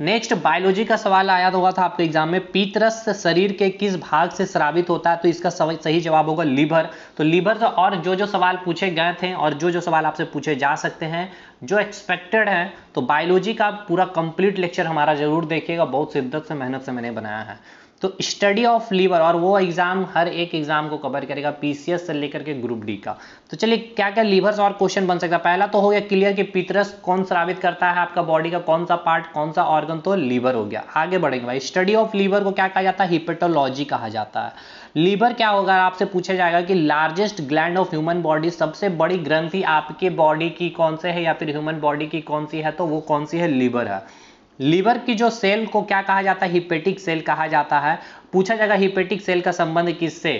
नेक्स्ट बायोलॉजी का सवाल आया होगा था आपके एग्जाम में पीतरस शरीर के किस भाग से श्रावित होता है तो इसका सही जवाब होगा लीवर तो लीवर तो और जो जो सवाल पूछे गए थे और जो जो सवाल आपसे पूछे जा सकते हैं जो एक्सपेक्टेड है तो बायोलॉजी का पूरा कंप्लीट लेक्चर हमारा जरूर देखिएगा बहुत शिद्दत से मेहनत से मैंने बनाया है तो स्टडी ऑफ लीवर और वो एग्जाम हर एक एग्जाम को कवर करेगा पीसीएस से लेकर के ग्रुप डी का तो चलिए क्या क्या लीवर्स और क्वेश्चन बन सकता है पहला तो हो गया क्लियर कि पीतरस कौन श्रावित करता है आपका बॉडी का कौन सा पार्ट कौन सा ऑर्गन तो लीवर हो गया आगे बढ़ेंगे भाई स्टडी ऑफ लीवर को क्या कहा जाता है हिपेटोलॉजी कहा जाता है लीवर क्या होगा आपसे पूछा जाएगा कि largest gland of human body सबसे बड़ी ग्रंथि आपके बॉडी की कौन से है या फिर ह्यूमन बॉडी की कौन सी है तो वो कौन सी है लीवर है लीवर की जो सेल को क्या कहा जाता है हिपेटिक सेल कहा जाता है पूछा जाएगा हिपेटिक सेल का संबंध किससे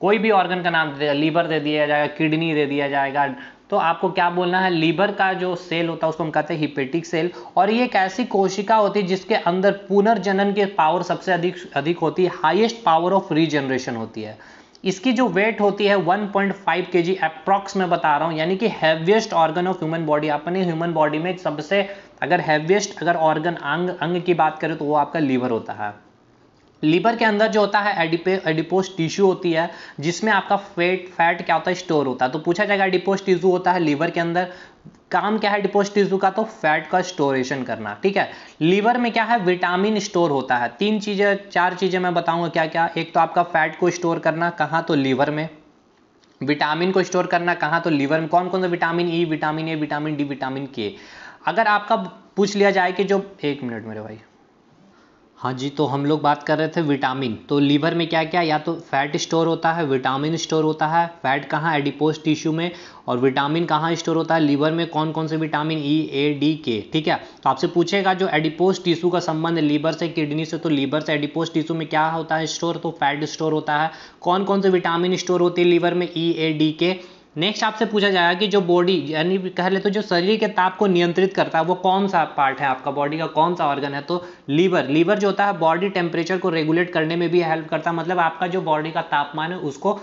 कोई भी ऑर्गन का नाम दे दिया लीवर दे दिया जाएगा किडनी दे दिया जाएगा तो आपको क्या बोलना है लीवर का जो सेल होता है उसको हम कहते हैं हिपेटिक सेल और ये एक ऐसी कोशिका होती है जिसके अंदर पुनर्जनन की पावर सबसे अधिक अधिक होती है हाइएस्ट पावर ऑफ रीजनरेशन होती है इसकी जो वेट होती है 1.5 पॉइंट जी अप्रॉक्स में बता रहा हूँ यानी कि heaviest organ of human body अपनी ह्यूमन बॉडी में सबसे अगर हैवीएस्ट अगर ऑर्गन अंग अंग की बात करें तो वो आपका लीवर होता है लीवर के अंदर जो होता है एडिपे टिश्यू होती है जिसमें आपका फैट फैट क्या होता है स्टोर होता है तो पूछा जाएगा एडिपोस टिश्यू होता है लीवर के अंदर काम क्या है डिपोज टिश्यू का तो फैट का स्टोरेशन करना ठीक है लीवर में क्या है विटामिन स्टोर होता है तीन चीज़ें चार चीज़ें मैं बताऊंगा क्या क्या एक तो आपका फैट को स्टोर करना कहाँ तो लीवर में विटामिन को स्टोर करना कहाँ तो लीवर में कौन कौन सा vitamin E vitamin A vitamin D vitamin K अगर आपका पूछ लिया जाए कि जो एक मिनट मेरे भाई हाँ जी तो हम लोग बात कर रहे थे विटामिन तो लीवर में क्या क्या या तो फैट स्टोर होता है विटामिन स्टोर होता है फैट कहाँ एडिपोज टिश्यू में और विटामिन कहाँ स्टोर होता है लीवर में कौन कौन से विटामिन ई ए डी के ठीक है तो आपसे पूछेगा जो एडिपोज टिश्यू का संबंध लीवर से किडनी से तो लीवर से एडिपोज टिश्यू में क्या होता है स्टोर तो फैट स्टोर होता है कौन कौन से विटामिन स्टोर होते हैं लीवर में ई ए डी के नेक्स्ट आपसे पूछा जाएगा कि जो बॉडी यानी कह ले तो जो शरीर के ताप को नियंत्रित करता है वो कौन सा पार्ट है आपका बॉडी का कौन सा ऑर्गन है तो लीवर लीवर जो होता है बॉडी टेम्परेचर को रेगुलेट करने में भी हेल्प करता है मतलब आपका जो बॉडी का तापमान है उसको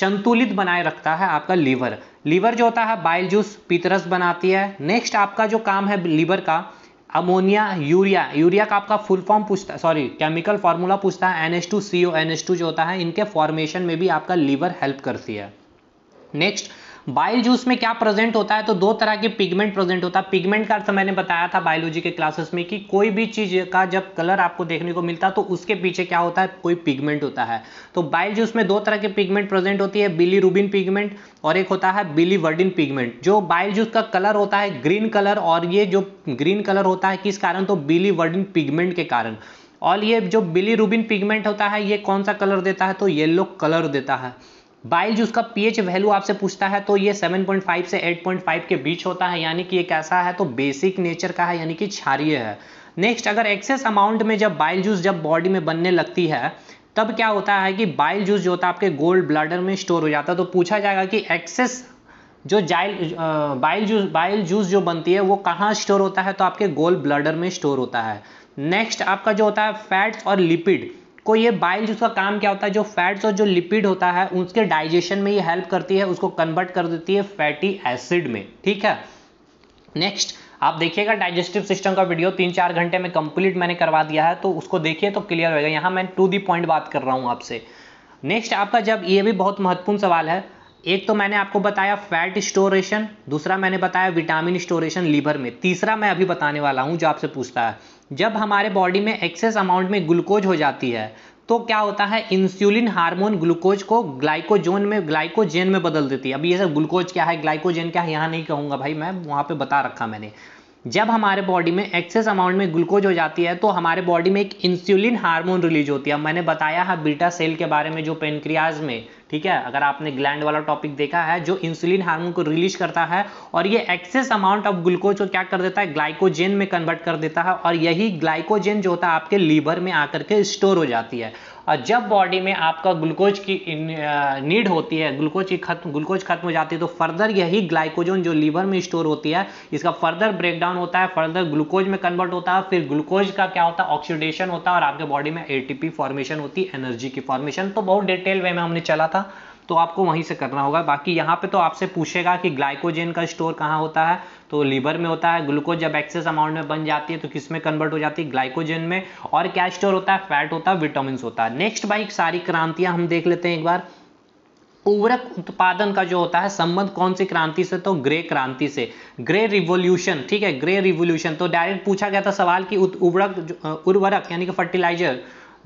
संतुलित बनाए रखता है आपका लीवर लीवर जो होता है बाइल जूस पीतरस बनाती है नेक्स्ट आपका जो काम है लीवर का अमोनिया यूरिया यूरिया का आपका फुल फॉर्म पूछता है सॉरी केमिकल फॉर्मूला पूछता है N two C O N H two जो होता है इनके फॉर्मेशन में भी आपका लीवर हेल्प करती है नेक्स्ट बाइल जूस में क्या प्रेजेंट होता है तो दो तरह के पिगमेंट प्रेजेंट होता है पिगमेंट का अर्थ मैंने बताया था बायोलॉजी के क्लासेस में कि कोई भी चीज का जब कलर आपको देखने को मिलता है तो उसके पीछे क्या होता है कोई पिगमेंट होता है तो बाइल जूस में दो तरह के पिगमेंट प्रेजेंट होती है बिली रूबिन पिगमेंट और एक होता है बिली वर्डिन पिगमेंट जो बाइल जूस का कलर होता है ग्रीन कलर और ये जो ग्रीन कलर होता है किस कारण तो बिली वर्डिन पिगमेंट के कारण और ये जो बिली रूबिन पिगमेंट होता है ये कौन सा कलर देता है तो येलो कलर देता है बाइल जूस का पीएच वैल्यू आपसे पूछता है तो ये 7.5 से 8.5 के बीच होता है यानी कि ये कैसा है तो बेसिक नेचर का है यानी कि क्षारिय है नेक्स्ट अगर एक्सेस अमाउंट में जब बाइल जूस जब बॉडी में बनने लगती है तब क्या होता है कि बाइल जूस जो होता है आपके गोल्ड ब्लडर में स्टोर हो जाता है तो पूछा जाएगा कि एक्सेस जो जाइल बाइल जूस बाइल जूस जो बनती है वो कहाँ स्टोर होता है तो आपके गोल्ड ब्लडर में स्टोर होता है नेक्स्ट आपका जो होता है फैट्स और लिपिड को ये बाइल जूस का काम क्या होता है जो फैट्स और जो लिपिड होता है उसके डाइजेशन में ये हेल्प करती है उसको कन्वर्ट कर देती है फैटी एसिड में ठीक है नेक्स्ट आप देखिएगा डाइजेस्टिव सिस्टम का वीडियो तीन चार घंटे में कंप्लीट मैंने करवा दिया है तो उसको देखिए तो क्लियर होएगा यहाँ मैं टू दी पॉइंट बात कर रहा हूँ आपसे नेक्स्ट आपका जब ये भी बहुत महत्वपूर्ण सवाल है एक तो मैंने आपको बताया फैट स्टोरेशन दूसरा मैंने बताया विटामिन स्टोरेशन लीवर में तीसरा मैं अभी बताने वाला हूँ जो आपसे पूछता है जब हमारे बॉडी में एक्सेस अमाउंट में ग्लूकोज हो जाती है तो क्या होता है इंसुलिन हार्मोन ग्लूकोज को ग्लाइकोजोन में ग्लाइकोजेन में बदल देती है अब ये सब ग्लूकोज क्या है ग्लाइकोजेन क्या है यहाँ नहीं कहूंगा भाई मैं वहां पे बता रखा मैंने जब हमारे बॉडी में एक्सेस अमाउंट में ग्लूकोज हो जाती है तो हमारे बॉडी में एक इंसुलिन हार्मोन रिलीज होती है मैंने बताया है बीटा सेल के बारे में जो पेनक्रियाज में ठीक है अगर आपने ग्लैंड वाला टॉपिक देखा है जो इंसुलिन हार्मोन को रिलीज करता है और ये एक्सेस अमाउंट ऑफ ग्लूकोज को क्या कर देता है ग्लाइकोजेन में कन्वर्ट कर देता है और यही ग्लाइकोजेन जो होता है आपके लीवर में आकर के स्टोर हो जाती है और जब बॉडी में आपका ग्लूकोज की नीड होती है ग्लूकोज की खत्म ग्लूकोज खत्म हो जाती है तो फर्दर यही ग्लाइकोजन जो लीवर में स्टोर होती है इसका फर्दर ब्रेकडाउन होता है फर्दर ग्लूकोज में कन्वर्ट होता है फिर ग्लूकोज का क्या होता है ऑक्सीडेशन होता है और आपके बॉडी में ए फॉर्मेशन होती है एनर्जी की फॉर्मेशन तो बहुत डिटेल वे में हमने चला था तो आपको वहीं से करना होगा बाकी यहाँ पे तो आपसे पूछेगा कि ग्लाइकोजन का स्टोर कहाँ होता है तो लीवर में होता है ग्लूकोज जब एक्सेस अमाउंट में बन जाती है तो किस में कन्वर्ट हो जाती है ग्लाइकोजन में और क्या स्टोर होता है फैट होता है विटामिन होता है नेक्स्ट बाइक सारी क्रांतियाँ हम देख लेते हैं एक बार उर्वरक उत्पादन का जो होता है संबंध कौन सी क्रांति से तो ग्रे क्रांति से ग्रे रिवोल्यूशन ठीक है ग्रे रिवोल्यूशन तो डायरेक्ट पूछा गया था सवाल कि उर्वरक उर्वरक यानी कि फर्टिलाइजर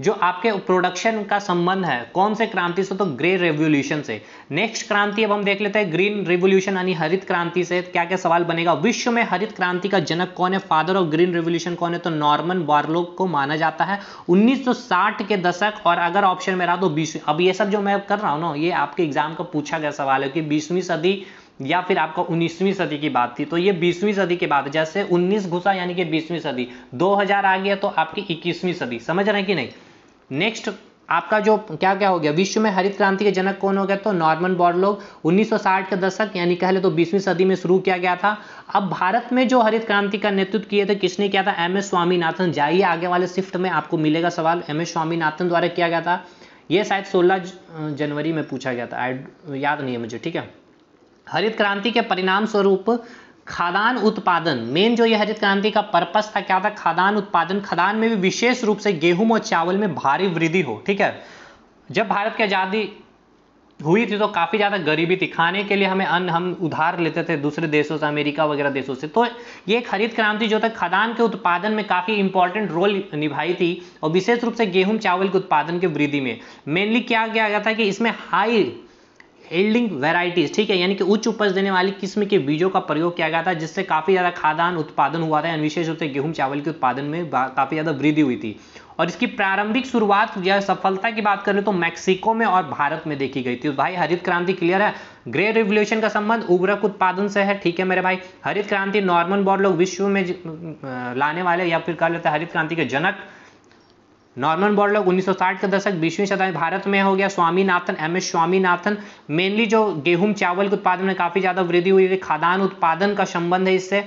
जो आपके प्रोडक्शन का संबंध है कौन से क्रांति से तो ग्रे रेवोल्यूशन से नेक्स्ट क्रांति अब हम देख लेते हैं ग्रीन रेवोल्यूशन यानी हरित क्रांति से क्या क्या सवाल बनेगा विश्व में हरित क्रांति का जनक कौन है फादर ऑफ ग्रीन रेवोल्यूशन कौन है तो नॉर्मन बार्लोक को माना जाता है 1960 के दशक और अगर ऑप्शन में रहा तो बीसवीं अब ये सब जो मैं कर रहा हूँ ना ये आपके एग्जाम का पूछा गया सवाल है कि बीसवीं सदी या फिर आपका 19वीं सदी की बात थी तो ये 20वीं सदी की बात जैसे 19 घुसा यानी कि 20वीं सदी 2000 आ गया तो आपकी 21वीं सदी समझ रहे हैं कि नहीं नेक्स्ट आपका जो क्या क्या हो गया विश्व में हरित क्रांति के जनक कौन हो गया तो नॉर्मन बॉर्लोग 1960 के दशक यानी कह ले तो 20वीं सदी में शुरू किया गया था अब भारत में जो हरित क्रांति का नेतृत्व किए थे किसने किया था एम एस स्वामीनाथन जाइए आगे वाले शिफ्ट में आपको मिलेगा सवाल एम एस स्वामीनाथन द्वारा किया गया था यह शायद सोलह जनवरी में पूछा गया था याद नहीं है मुझे ठीक है हरित क्रांति के परिणाम स्वरूप खादान उत्पादन मेन जो यह हरित क्रांति का पर्पस था क्या था खादान उत्पादन खादान में भी विशेष रूप से गेहूं और चावल में भारी वृद्धि हो ठीक है जब भारत की आज़ादी हुई थी तो काफ़ी ज़्यादा गरीबी थी खाने के लिए हमें अन्न हम उधार लेते थे दूसरे देशों से अमेरिका वगैरह देशों से तो ये खरीद क्रांति जो था खदान के उत्पादन में काफ़ी इंपॉर्टेंट रोल निभाई थी और विशेष रूप से गेहूं चावल के उत्पादन के वृद्धि में मेनली क्या किया गया था कि इसमें हाई हेल्डिंग वेराइटीज ठीक है यानी कि उच्च उपज देने वाली किस्म के बीजों का प्रयोग किया गया था जिससे काफ़ी ज़्यादा खादान उत्पादन हुआ था विशेष रूप से गेहूं चावल के उत्पादन में काफ़ी ज़्यादा वृद्धि हुई थी और इसकी प्रारंभिक शुरुआत या सफलता की बात करें तो मैक्सिको में और भारत में देखी गई थी तो भाई हरित क्रांति क्लियर है ग्रे रिवोल्यूशन का संबंध उग्रक उत्पादन से है ठीक है मेरे भाई हरित क्रांति नॉर्मन बॉर्ड लोग विश्व में लाने वाले या फिर कह लेते हैं हरित क्रांति के जनक नॉर्मन बॉर्डलॉग 1960 के दशक बीसवीं शताब्दी भारत में हो गया Swaminathan M S Swaminathan mainly जो गेहूं चावल के उत्पादन में काफ़ी ज़्यादा वृद्धि हुई है खादान उत्पादन का संबंध है इससे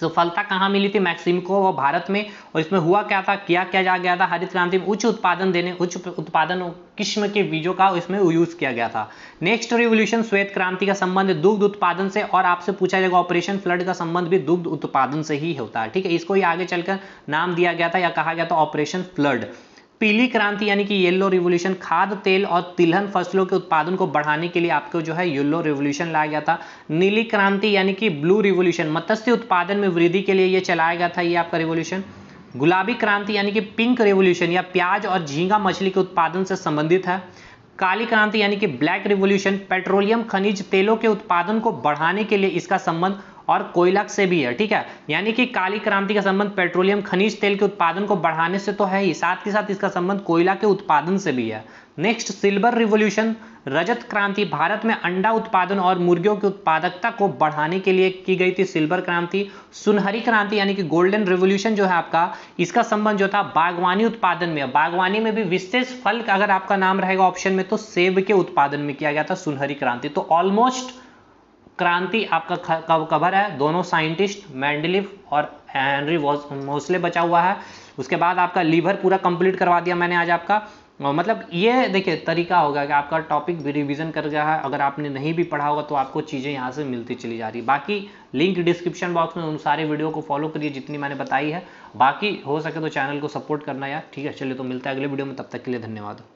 सफलता कहाँ मिली थी मैक्सिमको और भारत में और इसमें हुआ क्या था किया क्या जा गया था हरित क्रांति में उच्च उत्पादन देने उच्च उत्पादन किस्म के बीजों का इसमें यूज किया गया था नेक्स्ट रिवोल्यूशन श्वेत क्रांति का संबंध दुग्ध उत्पादन से और आपसे पूछा जाएगा ऑपरेशन फ्लड का संबंध भी दुग्ध उत्पादन से ही होता है ठीक है इसको ही आगे चलकर नाम दिया गया था या कहा गया था ऑपरेशन फ्लड पीली क्रांति यानी कि येलो रिवोल्यूशन खाद तेल और तिलहन फसलों के उत्पादन को बढ़ाने के लिए आपको जो है येलो रिवोल्यूशन लाया गया था नीली क्रांति यानी कि ब्लू रिवोल्यूशन मत्स्य उत्पादन में वृद्धि के लिए ये चलाया गया था ये आपका रिवोल्यूशन गुलाबी क्रांति यानी कि पिंक रिवोल्यूशन या प्याज और झींगा मछली के उत्पादन से संबंधित है काली क्रांति यानी कि ब्लैक रिवोल्यूशन पेट्रोलियम खनिज तेलों के उत्पादन को बढ़ाने के लिए इसका संबंध और कोयला से भी है ठीक है यानी कि काली क्रांति का संबंध पेट्रोलियम खनिज तेल के उत्पादन को बढ़ाने से तो है ही साथ ही साथ इसका संबंध कोयला के उत्पादन से भी है नेक्स्ट सिल्वर रिवोल्यूशन रजत क्रांति भारत में अंडा उत्पादन और मुर्गियों की उत्पादकता को बढ़ाने के लिए की गई थी सिल्वर क्रांति सुनहरी क्रांति यानी कि गोल्डन रिवोल्यूशन जो है आपका इसका संबंध जो था बागवानी उत्पादन में बागवानी में भी विशेष फल अगर आपका नाम रहेगा ऑप्शन में तो सेब के उत्पादन में किया गया था सुनहरी क्रांति तो ऑलमोस्ट क्रांति आपका कवर है दोनों साइंटिस्ट मैंडलिफ और हेनरी मोसले बचा हुआ है उसके बाद आपका लीवर पूरा कंप्लीट करवा दिया मैंने आज आपका मतलब ये देखिए तरीका होगा कि आपका टॉपिक भी रिविज़न कर गया है अगर आपने नहीं भी पढ़ा होगा तो आपको चीज़ें यहाँ से मिलती चली जा रही बाकी लिंक डिस्क्रिप्शन बॉक्स में उन सारे वीडियो को फॉलो करिए जितनी मैंने बताई है बाकी हो सके तो चैनल को सपोर्ट करना यार ठीक है चलिए तो मिलता है अगले वीडियो में तब तक के लिए धन्यवाद